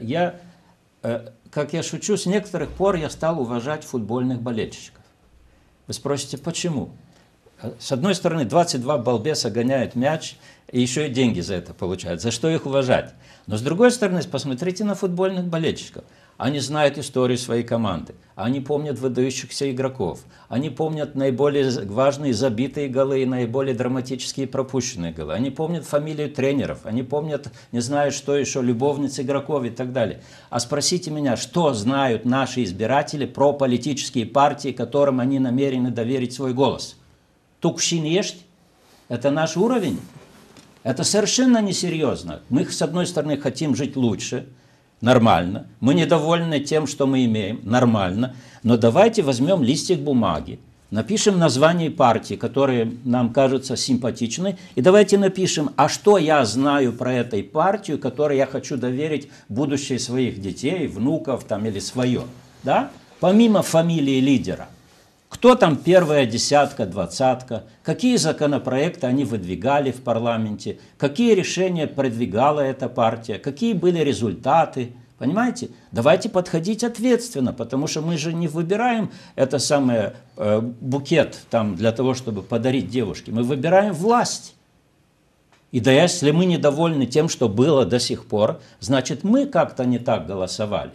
Я, э, как я шучу, с некоторых пор я стал уважать футбольных болельщиков. Вы спросите, почему? Э, с одной стороны, 22 балбеса гоняют мяч, и еще и деньги за это получают. За что их уважать? Но с другой стороны, посмотрите на футбольных болельщиков – они знают историю своей команды, они помнят выдающихся игроков, они помнят наиболее важные забитые голы и наиболее драматические пропущенные голы, они помнят фамилию тренеров, они помнят, не знаю, что еще, любовниц игроков и так далее. А спросите меня, что знают наши избиратели про политические партии, которым они намерены доверить свой голос? Тукщин ешьть? Это наш уровень? Это совершенно несерьезно. Мы, с одной стороны, хотим жить лучше – нормально. Мы недовольны тем, что мы имеем, нормально. Но давайте возьмем листик бумаги, напишем название партии, которые нам кажутся симпатичны, и давайте напишем, а что я знаю про этой партию, которой я хочу доверить будущее своих детей, внуков там, или свое. Да? Помимо фамилии лидера – кто там первая десятка, двадцатка, какие законопроекты они выдвигали в парламенте, какие решения продвигала эта партия, какие были результаты. Понимаете? Давайте подходить ответственно, потому что мы же не выбираем это самое э, букет там для того, чтобы подарить девушке. Мы выбираем власть. И да если мы недовольны тем, что было до сих пор, значит мы как-то не так голосовали.